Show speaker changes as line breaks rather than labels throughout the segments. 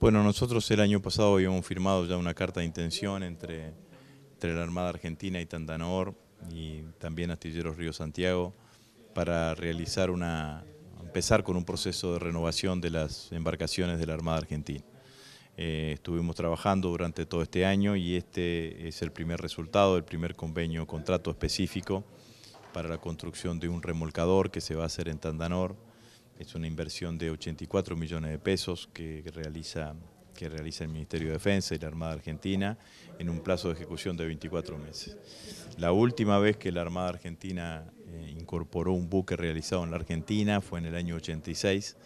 Bueno, nosotros el año pasado habíamos firmado ya una carta de intención entre, entre la Armada Argentina y Tandanor y también Astilleros Río Santiago para realizar una, empezar con un proceso de renovación de las embarcaciones de la Armada Argentina. Eh, estuvimos trabajando durante todo este año y este es el primer resultado, el primer convenio, contrato específico para la construcción de un remolcador que se va a hacer en Tandanor es una inversión de 84 millones de pesos que realiza, que realiza el Ministerio de Defensa y la Armada Argentina en un plazo de ejecución de 24 meses. La última vez que la Armada Argentina eh, incorporó un buque realizado en la Argentina fue en el año 86,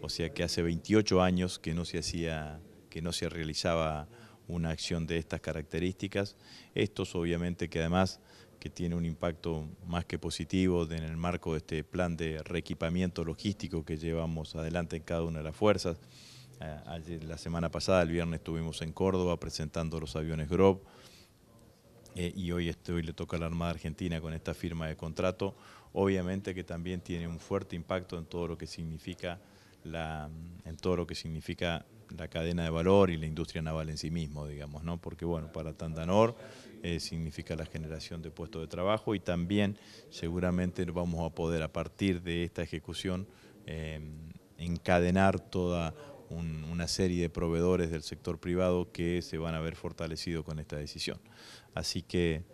o sea que hace 28 años que no se hacía, que no se realizaba una acción de estas características. Estos obviamente que además que tiene un impacto más que positivo en el marco de este plan de reequipamiento logístico que llevamos adelante en cada una de las fuerzas. Ah, la semana pasada, el viernes, estuvimos en Córdoba presentando los aviones GROB eh, y hoy, este, hoy le toca a la Armada Argentina con esta firma de contrato. Obviamente que también tiene un fuerte impacto en todo lo que significa en todo lo que significa la cadena de valor y la industria naval en sí mismo, digamos, ¿no? Porque, bueno, para Tandanor eh, significa la generación de puestos de trabajo y también seguramente vamos a poder, a partir de esta ejecución, eh, encadenar toda una serie de proveedores del sector privado que se van a ver fortalecido con esta decisión. Así que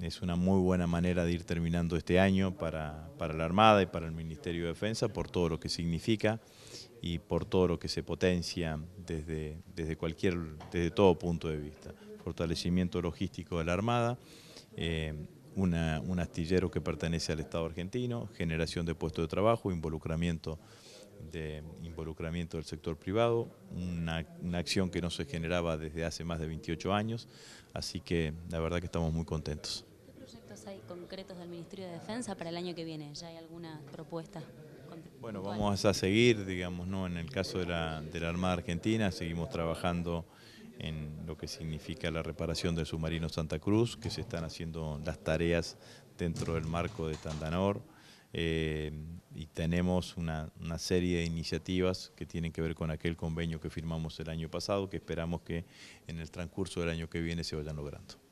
es una muy buena manera de ir terminando este año para, para, la Armada y para el Ministerio de Defensa por todo lo que significa y por todo lo que se potencia desde, desde, cualquier, desde todo punto de vista. Fortalecimiento logístico de la Armada, eh, un astillero que pertenece al Estado argentino, generación de puestos de trabajo, involucramiento de involucramiento del sector privado, una, acción que no se generaba desde hace más de 28 años, así que la verdad que estamos muy contentos hay concretos del Ministerio de Defensa para el año que viene? ¿Ya hay alguna propuesta? Bueno, vamos a seguir, digamos, ¿no? en el caso de la, Armada Argentina, seguimos trabajando en lo que significa la reparación del submarino Santa Cruz, que se están haciendo las tareas dentro del marco de Tandanor. Eh, y tenemos una, una, serie de iniciativas que tienen que ver con aquel convenio que firmamos el año pasado, que esperamos que en el transcurso del año que viene se vayan logrando.